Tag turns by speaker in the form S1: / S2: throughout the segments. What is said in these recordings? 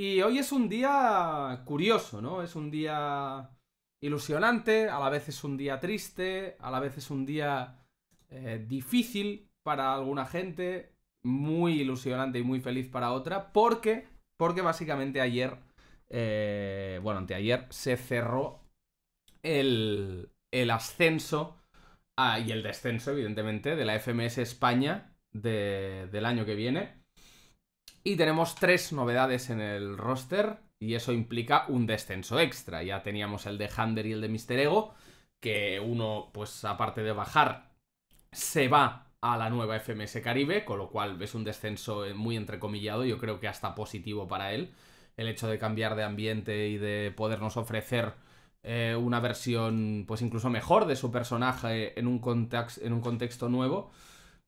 S1: Y hoy es un día curioso, ¿no? Es un día ilusionante, a la vez es un día triste, a la vez es un día eh, difícil para alguna gente, muy ilusionante y muy feliz para otra, porque, porque básicamente ayer, eh, bueno, anteayer se cerró el, ascenso ah, y el descenso, evidentemente, de la FMS España del año que viene. Y tenemos tres novedades en el roster y eso implica un descenso extra. Ya teníamos el de Hunter y el de Mister Ego, que uno, pues aparte de bajar, se va a la nueva FMS Caribe, con lo cual es un descenso eh, muy entrecomillado, yo creo que hasta positivo para él. El hecho de cambiar de ambiente y de podernos ofrecer eh, una versión, pues incluso mejor de su personaje en un, en un contexto nuevo.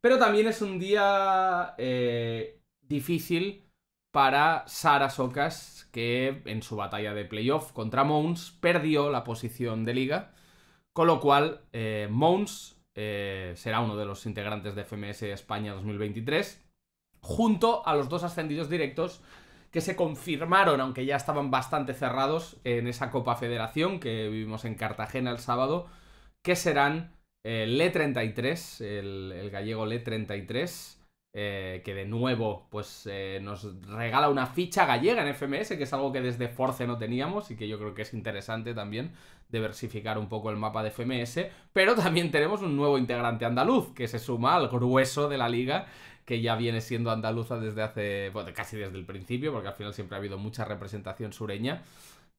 S1: Pero también es un día eh, difícil para Sara Socas, que en su batalla de playoff contra Mons perdió la posición de liga, con lo cual eh, Mons eh, será uno de los integrantes de FMS España 2023, junto a los dos ascendidos directos que se confirmaron, aunque ya estaban bastante cerrados, en esa Copa Federación que vivimos en Cartagena el sábado, que serán eh, el eh, 33 el, gallego Le33, eh, que de nuevo pues eh, nos regala una ficha gallega en FMS, que es algo que desde Force no teníamos y que yo creo que es interesante también diversificar un poco el mapa de FMS, pero también tenemos un nuevo integrante andaluz que se suma al grueso de la liga que ya viene siendo andaluza desde hace, bueno, casi desde el principio, porque al final siempre ha habido mucha representación sureña,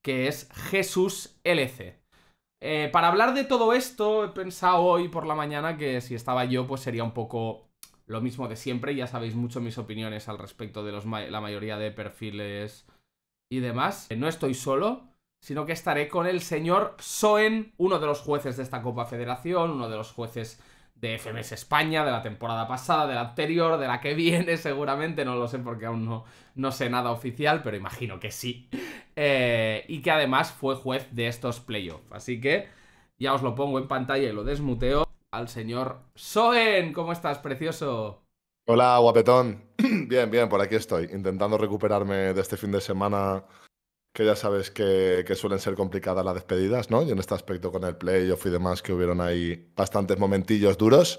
S1: que es Jesús LC. Eh, para hablar de todo esto, he pensado hoy por la mañana que si estaba yo, pues sería un poco lo mismo de siempre. Ya sabéis mucho mis opiniones al respecto de los la mayoría de perfiles y demás. Eh, no estoy solo, sino que estaré con el señor Soen, uno de los jueces de esta Copa Federación, uno de los jueces de FMS España, de la temporada pasada, de la anterior, de la que viene seguramente, no lo sé porque aún no, sé nada oficial, pero imagino que sí. Eh, y que además fue juez de estos playoffs. Así que ya os lo pongo en pantalla y lo desmuteo al señor Soen. ¿Cómo estás, precioso?
S2: Hola, guapetón. bien, bien, por aquí estoy, intentando recuperarme de este fin de semana que ya sabes que, suelen ser complicadas las despedidas, ¿no? Y en este aspecto con el playoff y demás, que hubieron ahí bastantes momentillos duros.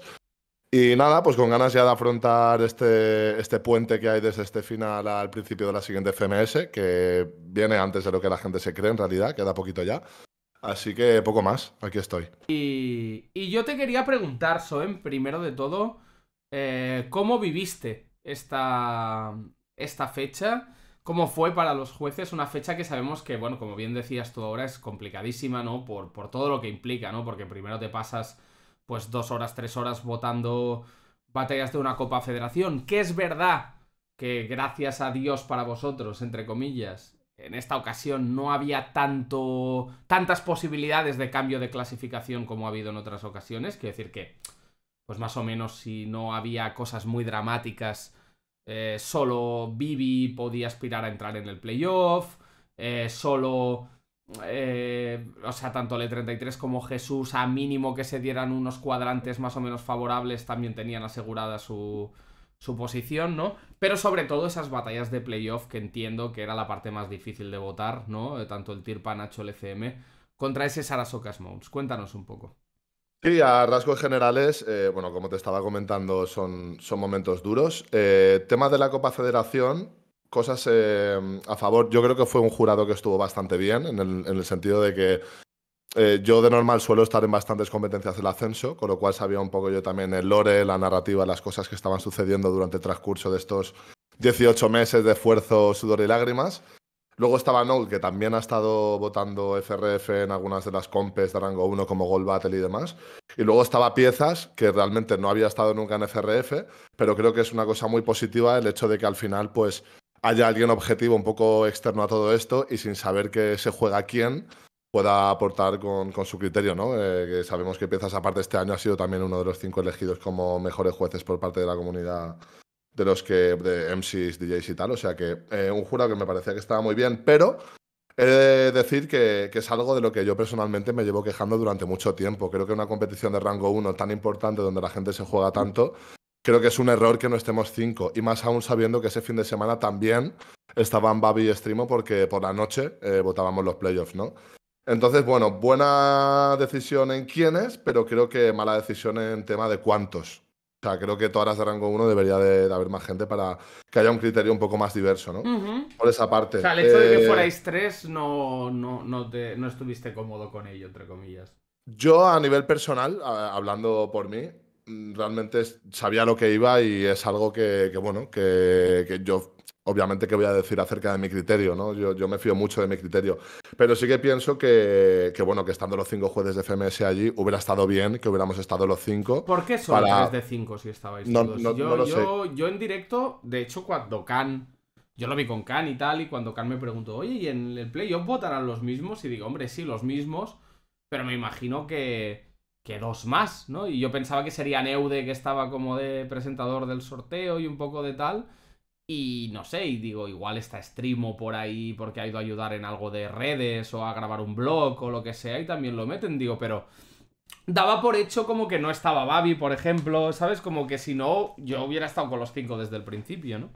S2: Y nada, pues con ganas ya de afrontar este, este puente que hay desde este final al principio de la siguiente FMS, que viene antes de lo que la gente se cree en realidad, queda poquito ya. Así que poco más, aquí estoy.
S1: Y, yo te quería preguntar, Soen, primero de todo, eh, ¿cómo viviste esta, esta fecha? ¿Cómo fue para los jueces una fecha que sabemos que, bueno, como bien decías tú ahora, es complicadísima, ¿no? Por, por todo lo que implica, ¿no? Porque primero te pasas, pues, dos horas, tres horas votando batallas de una Copa Federación, que es verdad que gracias a Dios para vosotros, entre comillas, en esta ocasión no había tanto, tantas posibilidades de cambio de clasificación como ha habido en otras ocasiones. Quiero decir que, pues más o menos, si no había cosas muy dramáticas, eh, solo Vivi podía aspirar a entrar en el playoff, eh, solo... Eh, o sea, tanto le 33 como Jesús, a mínimo que se dieran unos cuadrantes más o menos favorables, también tenían asegurada su, su posición, ¿no? Pero sobre todo esas batallas de playoff que entiendo que era la parte más difícil de votar, ¿no? Eh, tanto el Tirpa, Nacho, el ECM, contra ese Sarasocas Mounts. Cuéntanos un poco.
S2: Sí, a rasgos generales, eh, bueno, como te estaba comentando, son, son momentos duros. Eh, tema temas de la Copa Federación, cosas a favor. Yo creo que fue un jurado que estuvo bastante bien, en el sentido de que eh, yo de normal suelo estar en bastantes competencias del ascenso, con lo cual sabía un poco yo también el lore, la narrativa, las cosas que estaban sucediendo durante el transcurso de estos 18 meses de esfuerzo, sudor y lágrimas. Luego estaba Noel, que también ha estado votando FRF en algunas de las compes de rango 1 como Gold Battle y demás. Y luego estaba Piezas, que realmente no había estado nunca en FRF, pero creo que es una cosa muy positiva el hecho de que al final pues haya alguien objetivo un poco externo a todo esto y sin saber que se juega quién, pueda aportar con, su criterio, ¿no? Eh, que sabemos que piezas aparte este año ha sido también uno de los cinco elegidos como mejores jueces por parte de la comunidad de los que de MCs, DJs y tal, o sea que eh, un jurado que me parecía que estaba muy bien, pero he de decir que, es algo de lo que yo personalmente me llevo quejando durante mucho tiempo. Creo que una competición de rango uno tan importante donde la gente se juega tanto, creo que es un error que no estemos cinco. Y más aún sabiendo que ese fin de semana también estaban Babi y Streamo porque por la noche eh, votábamos los playoffs, ¿no? Entonces, bueno, buena decisión en quiénes, pero creo que mala decisión en tema de cuántos. O sea, creo que todas las de rango 1 debería de, haber más gente para que haya un criterio un poco más diverso, ¿no? Por esa parte. O sea, el hecho de que eh, fuerais
S1: tres no, no, estuviste cómodo con ello, entre comillas.
S2: Yo a nivel personal, hablando por mí, mm, realmente sabía lo que iba y es algo que, bueno, que, que yo obviamente que voy a decir acerca de mi criterio, ¿no? Yo, me fío mucho de mi criterio. Pero sí que pienso que, bueno, que estando los cinco jueces de FMS allí, hubiera estado bien que hubiéramos estado los cinco. ¿Por qué solo tres de
S1: cinco si estabais todos? yo, yo, en directo, de hecho, cuando Khan. Yo lo vi con Khan y tal, y cuando Khan me preguntó, oye, ¿y en el play playoff votarán los mismos? Y digo, hombre, sí, los mismos, pero me imagino que, que dos más, ¿no? Y yo pensaba que sería Neude, que estaba como de presentador del sorteo y un poco de tal, y no sé, y digo, igual está Streamo por ahí porque ha ido a ayudar en algo de redes o a grabar un blog o lo que sea y también lo meten, digo, pero daba por hecho como que no estaba Babi, por ejemplo, ¿sabes? Como que si no, yo hubiera estado con los cinco desde el principio, ¿no?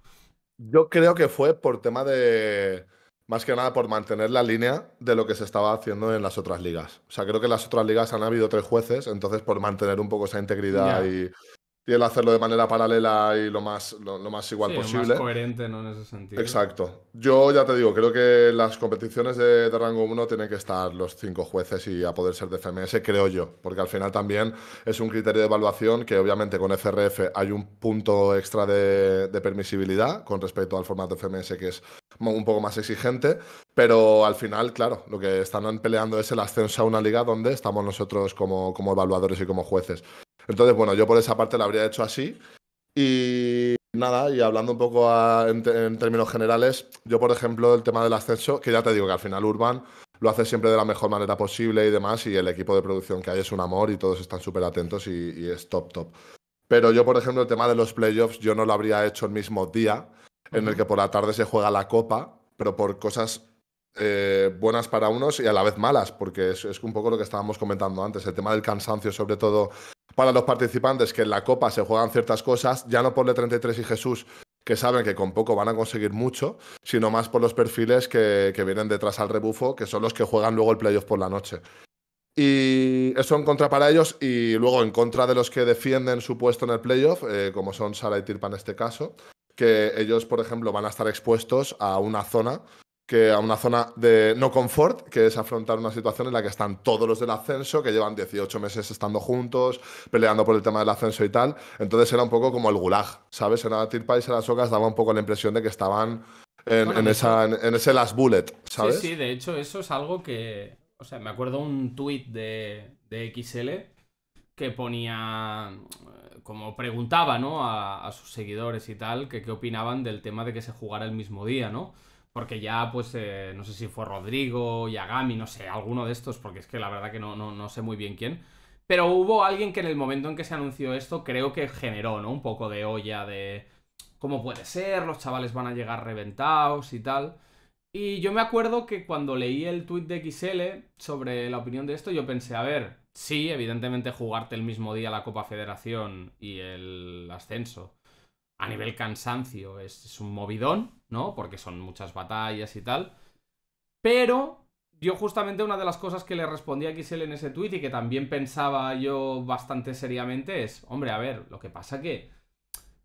S2: Yo creo que fue por tema de, más que nada por mantener la línea de lo que se estaba haciendo en las otras ligas. O sea, creo que en las otras ligas han habido tres jueces, entonces por mantener un poco esa integridad y y el hacerlo de manera paralela y lo más, lo, más igual sí, posible. Más
S1: coherente, En ese sentido. Exacto.
S2: Yo ya te digo, creo que las competiciones de, rango 1 tienen que estar los cinco jueces y a poder ser de FMS, creo yo, porque al final también es un criterio de evaluación que obviamente con FRF hay un punto extra de, de permisibilidad con respecto al formato FMS que es un poco más exigente, pero al final, claro, lo que están peleando es el ascenso a una liga donde estamos nosotros como, como evaluadores y como jueces. Entonces, bueno, yo por esa parte la habría hecho así. Y nada, y hablando un poco en, términos generales, yo por ejemplo el tema del ascenso, que ya te digo que al final Urban lo hace siempre de la mejor manera posible y demás, y el equipo de producción que hay es un amor y todos están súper atentos y, es top, top. Pero yo por ejemplo el tema de los playoffs, yo no lo habría hecho el mismo día en el que por la tarde se juega la copa, pero por cosas eh, buenas para unos y a la vez malas, porque es, un poco lo que estábamos comentando antes, el tema del cansancio sobre todo para los participantes que en la Copa se juegan ciertas cosas, ya no por le 33 y Jesús, que saben que con poco van a conseguir mucho, sino más por los perfiles que, vienen detrás al rebufo, que son los que juegan luego el playoff por la noche. Y eso en contra para ellos y luego en contra de los que defienden su puesto en el playoff, eh, como son Sara y Tirpa en este caso, que ellos, por ejemplo, van a estar expuestos a una zona que a una zona de no confort, que es afrontar una situación en la que están todos los del ascenso, que llevan 18 meses estando juntos, peleando por el tema del ascenso y tal. Entonces era un poco como el gulag, ¿sabes? Era Tirpa las Ocas daba un poco la impresión de que estaban en, ese last bullet, ¿sabes? Sí,
S1: sí, de hecho eso es algo que... O sea, me acuerdo un tweet de, de XL que ponía, como preguntaba, ¿no? A, a sus seguidores y tal, que qué opinaban del tema de que se jugara el mismo día, ¿no? Porque ya, pues, eh, no sé si fue Rodrigo, Yagami, no sé, alguno de estos, porque es que la verdad que no, sé muy bien quién. Pero hubo alguien que en el momento en que se anunció esto, creo que generó, ¿no? Un poco de olla de cómo puede ser, los chavales van a llegar reventados y tal. Y yo me acuerdo que cuando leí el tweet de XL sobre la opinión de esto, yo pensé, a ver, sí, evidentemente jugarte el mismo día la Copa Federación y el ascenso a nivel cansancio es, un movidón, ¿no? Porque son muchas batallas y tal. Pero yo justamente una de las cosas que le respondí a Giselle en ese tweet y que también pensaba yo bastante seriamente es, hombre, a ver, lo que pasa que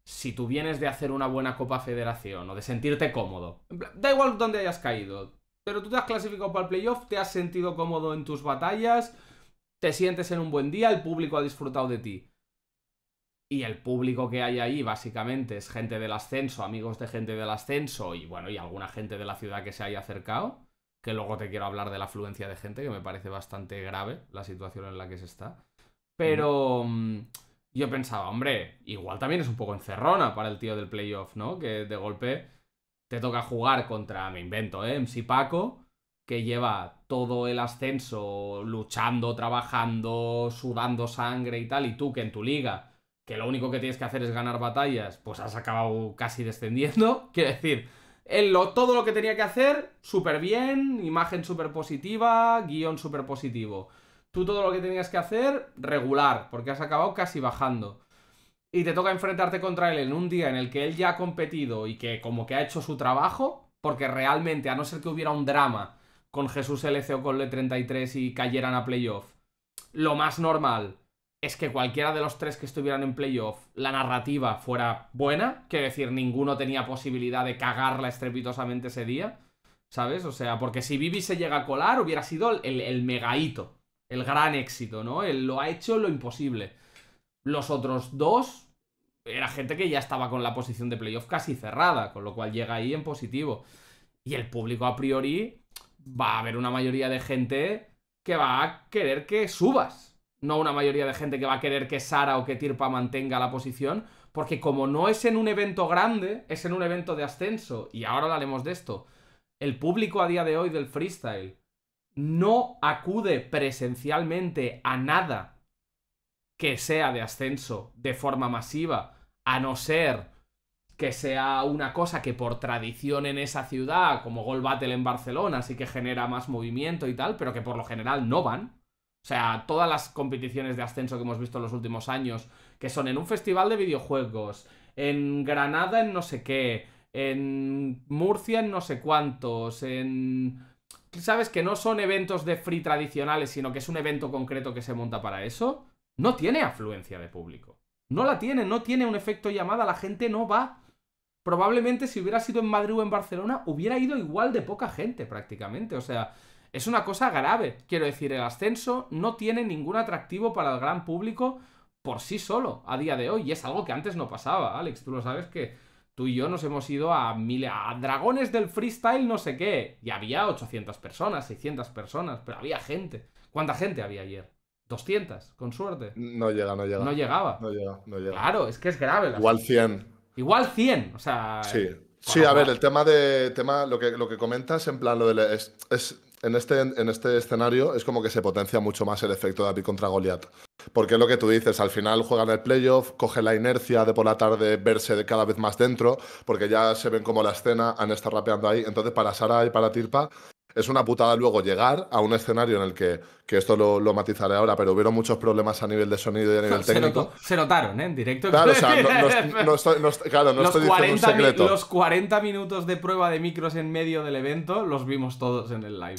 S1: si tú vienes de hacer una buena Copa Federación o de sentirte cómodo, da igual dónde hayas caído, pero tú te has clasificado para el playoff, te has sentido cómodo en tus batallas, te sientes en un buen día, el público ha disfrutado de ti y el público que hay ahí básicamente es gente del ascenso, amigos de gente del ascenso y bueno, y alguna gente de la ciudad que se haya acercado, que luego te quiero hablar de la afluencia de gente, que me parece bastante grave la situación en la que se está. Pero mm, yo pensaba, hombre, igual también es un poco encerrona para el tío del playoff, ¿no? Que de golpe te toca jugar contra, me invento, ¿eh? MC Paco, que lleva todo el ascenso luchando, trabajando, sudando sangre y tal, y tú que en tu liga que lo único que tienes que hacer es ganar batallas, pues has acabado casi descendiendo. Quiero decir, él lo, todo lo que tenía que hacer, súper bien, imagen súper positiva, guión súper positivo. Tú todo lo que tenías que hacer, regular, porque has acabado casi bajando. Y te toca enfrentarte contra él en un día en el que él ya ha competido y que como que ha hecho su trabajo, porque realmente, a no ser que hubiera un drama con Jesús LC con Le33 y cayeran a playoff, lo más normal es que cualquiera de los tres que estuvieran en playoff, la narrativa fuera buena, quiero decir, ninguno tenía posibilidad de cagarla estrepitosamente ese día, ¿sabes? O sea, porque si Vivi se llega a colar, hubiera sido el, el mega el gran éxito, ¿no? Él lo ha hecho lo imposible. Los otros dos, era gente que ya estaba con la posición de playoff casi cerrada, con lo cual llega ahí en positivo. Y el público a priori va a haber una mayoría de gente que va a querer que subas no una mayoría de gente que va a querer que Sara o que Tirpa mantenga la posición, porque como no es en un evento grande, es en un evento de ascenso, y ahora hablaremos de esto, el público a día de hoy del freestyle no acude presencialmente a nada que sea de ascenso de forma masiva, a no ser que sea una cosa que por tradición en esa ciudad, como Gold Battle en Barcelona, sí que genera más movimiento y tal, pero que por lo general no van o sea, todas las competiciones de ascenso que hemos visto en los últimos años, que son en un festival de videojuegos, en Granada en no sé qué, en Murcia en no sé cuántos, en... ¿Sabes? Que no son eventos de free tradicionales, sino que es un evento concreto que se monta para eso. No tiene afluencia de público. No la tiene, no tiene un efecto llamada, la gente no va. Probablemente si hubiera sido en Madrid o en Barcelona, hubiera ido igual de poca gente prácticamente. O sea, es una cosa grave, quiero decir, el ascenso no tiene ningún atractivo para el gran público por sí solo a día de hoy, y es algo que antes no pasaba, Alex, tú lo sabes que tú y yo nos hemos ido a, mil, a dragones del freestyle no sé qué, y había 800 personas, 600 personas, pero había gente. ¿Cuánta gente había ayer? 200,
S2: con suerte. No llega, no llega. No llegaba. No llega, no llega. Claro, es que es grave. Igual 100.
S1: Igual 100, o sea... Sí. Sí, a ver, el
S2: tema de tema, lo que, lo que comentas, en plan, lo de, es en este, en este escenario es como que se potencia mucho más el efecto de David contra Goliath. Porque es lo que tú dices, al final juegan el playoff, coge la inercia de por la tarde verse de cada vez más dentro, porque ya se ven como la escena, han estado rapeando ahí. Entonces, para Sara y para Tirpa es una putada luego llegar a un escenario en el que, que esto lo, matizaré ahora, pero hubieron muchos problemas a nivel de sonido y a nivel técnico.
S1: se notaron, ¿eh? En directo. Claro, no, estoy, los diciendo un Los 40 minutos de prueba de micros en medio del evento los vimos todos en el live.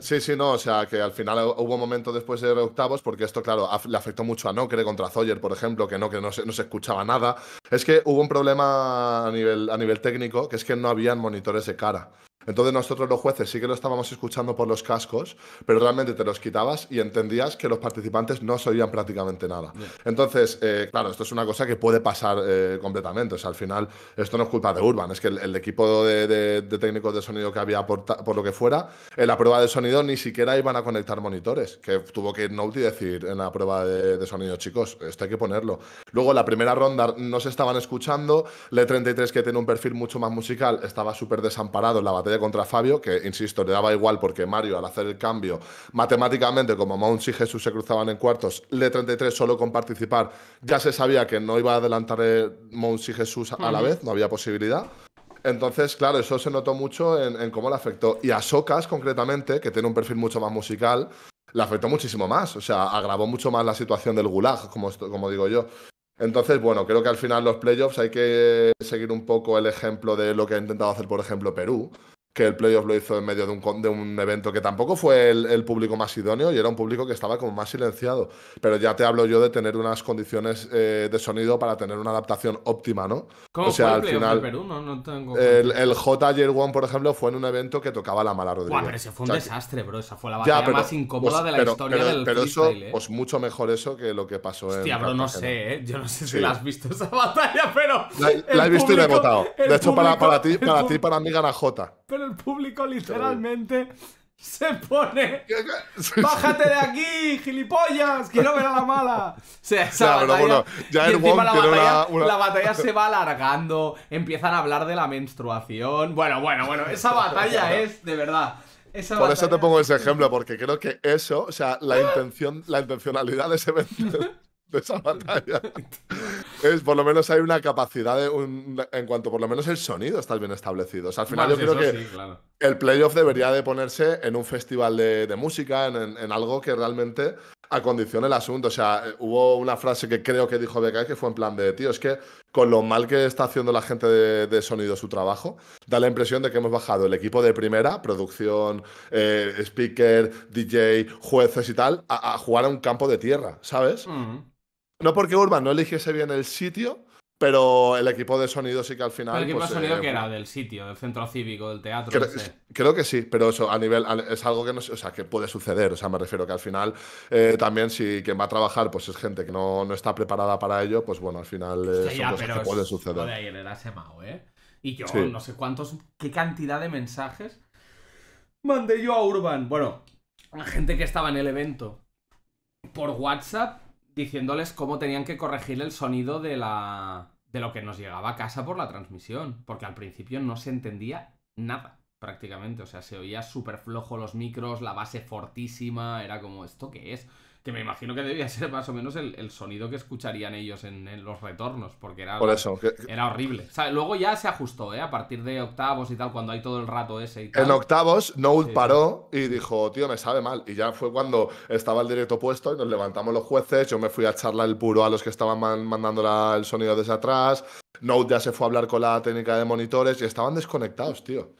S2: Sí, sí, no, o sea, que al final hubo momentos después de octavos, porque esto, claro, le afectó mucho a Nocre contra Zoyer, por ejemplo, que no se, no se escuchaba nada. Es que hubo un problema a nivel, a nivel técnico, que es que no habían monitores de cara. Entonces nosotros los jueces sí que lo estábamos escuchando por los cascos, pero realmente te los quitabas y entendías que los participantes no se oían prácticamente nada. Entonces, eh, claro, esto es una cosa que puede pasar eh, completamente. O sea, al final esto no es culpa de Urban, es que el, equipo de, técnicos de sonido que había por, lo que fuera, en la prueba de sonido ni siquiera iban a conectar monitores, que tuvo que ir decir en la prueba de, sonido, chicos, esto hay que ponerlo. Luego, la primera ronda no se estaban escuchando, Le33, que tiene un perfil mucho más musical, estaba súper desamparado en la batería contra Fabio, que insisto, le daba igual porque Mario al hacer el cambio, matemáticamente, como Mounts y Jesús se cruzaban en cuartos, le 33 solo con participar, ya se sabía que no iba a adelantar eh, Mounts y Jesús a la vez, no había posibilidad. Entonces, claro, eso se notó mucho en, cómo le afectó. Y a Socas, concretamente, que tiene un perfil mucho más musical, le afectó muchísimo más. O sea, agravó mucho más la situación del gulag, como, como digo yo. Entonces, bueno, creo que al final los playoffs hay que seguir un poco el ejemplo de lo que ha intentado hacer, por ejemplo, Perú, que el playoff lo hizo en medio de un, de un evento que tampoco fue el, el, público más idóneo y era un público que estaba como más silenciado. Pero ya te hablo yo de tener unas condiciones eh, de sonido para tener una adaptación óptima, ¿no? ¿Cómo o sea, fue el al final. Perú?
S1: No, tengo... el, el,
S2: J Ayer One, por ejemplo, fue en un evento que tocaba la mala rodilla Buah, pero ese fue un desastre, bro. Esa fue la batalla más incómoda de la historia pero, del Pero eso, pues mucho mejor eso que lo que pasó en. Hostia, bro, no sé, ¿eh? Yo
S1: no sé si la has visto esa batalla, pero. La, he visto y la he votado. De hecho, para, para ti, para,
S2: para mí gana J
S1: pero el público literalmente se pone. ¡Bájate de aquí, gilipollas! ¡Quiero ver a la mala! O sea, esa batalla, la batalla, se va alargando, empiezan a hablar de la menstruación. Bueno, bueno, bueno, esa batalla es de verdad. Por eso te pongo ese ejemplo,
S2: porque creo que eso, o sea, la intención, la intencionalidad de, ese, de esa batalla es, por lo menos hay una capacidad en cuanto por lo menos el sonido está bien establecido. O sea, al final yo creo que el playoff debería de ponerse en un festival de, música, en, algo que realmente acondicione el asunto. O sea, eh, hubo una frase que creo que dijo BK que fue en plan de, tío, es que con lo mal que está haciendo la gente de, sonido su trabajo, da la impresión de que hemos bajado el equipo de primera, producción, eh, speaker, DJ, jueces y tal, a, jugar a un campo de tierra, ¿sabes? No porque Urban no eligiese bien el sitio, pero el equipo de sonido sí que al final. el equipo pues, de sonido eh, que era
S1: del sitio, del centro cívico, del teatro.
S2: Creo, que sí, pero eso a nivel es algo que no, o sea, que puede suceder. O sea, me refiero que al final eh, también si quien va a trabajar pues es gente que no, está preparada para ello, pues bueno, al final eh, sí, pero puede suceder.
S1: ¿eh? Y yo no sé cuántos, qué cantidad de mensajes mandé yo a Urban. Bueno, la gente que estaba en el evento por WhatsApp diciéndoles cómo tenían que corregir el sonido de la de lo que nos llegaba a casa por la transmisión, porque al principio no se entendía nada prácticamente, o sea, se oía súper flojo los micros, la base fortísima, era como, ¿esto qué es? que me imagino que debía ser más o menos el, sonido que escucharían ellos en, los retornos, porque era, era horrible. luego ya se ajustó, ¿eh? A partir de octavos y tal, cuando hay todo el rato ese y En octavos,
S2: Noel paró y dijo, tío, me sabe mal. Y ya fue cuando estaba el directo puesto y nos levantamos los jueces, yo me fui a charlar el puro a los que estaban mandando el sonido desde atrás, Note ya se fue a hablar con la técnica de monitores y estaban desconectados, tío.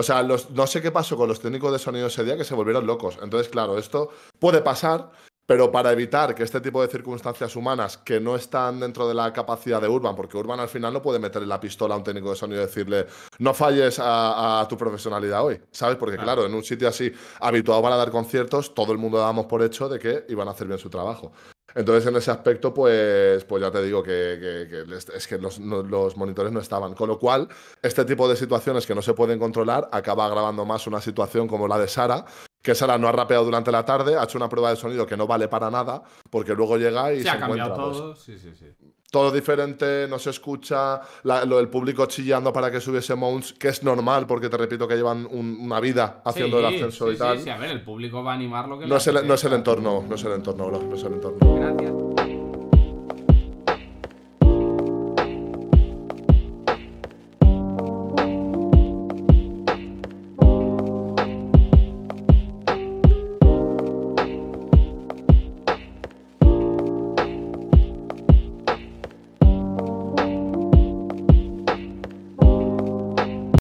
S2: O sea, no sé qué pasó con los técnicos de sonido ese día que se volvieron locos. Entonces, claro, esto puede pasar, pero para evitar que este tipo de circunstancias humanas que no están dentro de la capacidad de Urban, porque Urban al final no puede meterle la pistola a un técnico de sonido y decirle, no falles a, tu profesionalidad hoy, ¿sabes? Porque claro, en un sitio así habituado para dar conciertos, todo el mundo dábamos por hecho de que iban a hacer bien su trabajo. Entonces, en ese aspecto, pues, pues ya te digo que, es que los, monitores no estaban. Con lo cual, este tipo de situaciones que no se pueden controlar acaba agravando más una situación como la de Sara, que Sara no ha rapeado durante la tarde, ha hecho una prueba de sonido que no vale para nada, porque luego llega y se, ha cambiado pues, todo. sí, sí, sí todo diferente, no se escucha, la, lo del público chillando para que subiese Mounts, que es normal, porque te repito que llevan una vida haciendo el ascenso y tal. Sí, a
S1: ver, el público va a animar lo que... No, es el, no es el
S2: entorno, no es el entorno, bro, no es el entorno. Gracias.